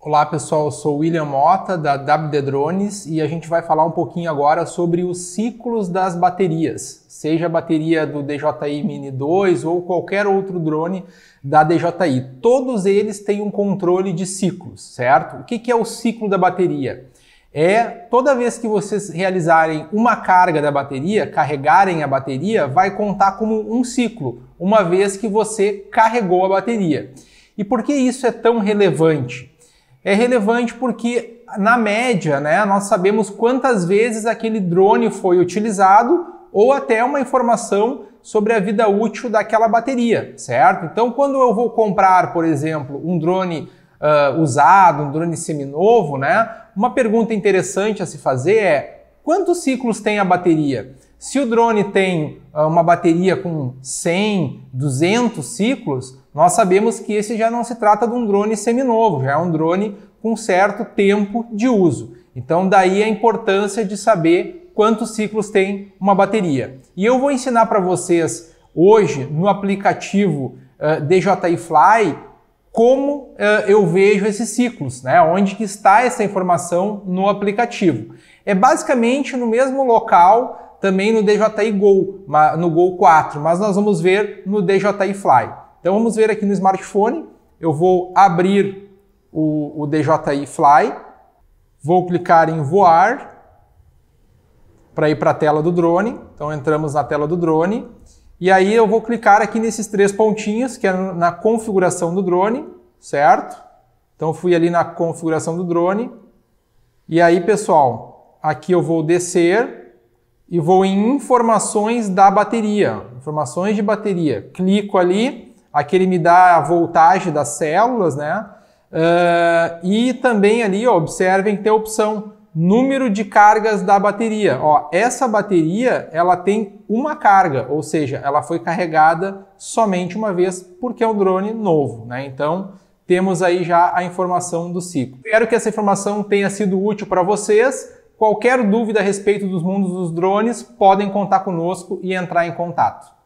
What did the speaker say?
Olá pessoal, Eu sou William Mota da WD Drones e a gente vai falar um pouquinho agora sobre os ciclos das baterias, seja a bateria do DJI Mini 2 ou qualquer outro drone da DJI. Todos eles têm um controle de ciclos, certo? O que é o ciclo da bateria? É toda vez que vocês realizarem uma carga da bateria, carregarem a bateria, vai contar como um ciclo, uma vez que você carregou a bateria. E por que isso é tão relevante? é relevante porque, na média, né, nós sabemos quantas vezes aquele drone foi utilizado ou até uma informação sobre a vida útil daquela bateria, certo? Então, quando eu vou comprar, por exemplo, um drone uh, usado, um drone seminovo, né, uma pergunta interessante a se fazer é quantos ciclos tem a bateria? Se o drone tem ah, uma bateria com 100, 200 ciclos, nós sabemos que esse já não se trata de um drone seminovo, já é um drone com certo tempo de uso. Então, daí a importância de saber quantos ciclos tem uma bateria. E eu vou ensinar para vocês hoje no aplicativo uh, eh, DJI Fly como uh, eu vejo esses ciclos, né? Onde que está essa informação no aplicativo? É basicamente no mesmo local, também no DJI Go, no Go 4, mas nós vamos ver no DJI Fly. Então vamos ver aqui no smartphone. Eu vou abrir o, o DJI Fly, vou clicar em voar para ir para a tela do drone. Então entramos na tela do drone. E aí eu vou clicar aqui nesses três pontinhos, que é na configuração do drone, certo? Então fui ali na configuração do drone. E aí, pessoal, aqui eu vou descer e vou em informações da bateria, informações de bateria. Clico ali Aqui ele me dá a voltagem das células, né? Uh, e também ali, ó, observem que tem a opção número de cargas da bateria. Ó, essa bateria ela tem uma carga, ou seja, ela foi carregada somente uma vez porque é um drone novo, né? Então temos aí já a informação do ciclo. Espero que essa informação tenha sido útil para vocês. Qualquer dúvida a respeito dos mundos dos drones, podem contar conosco e entrar em contato.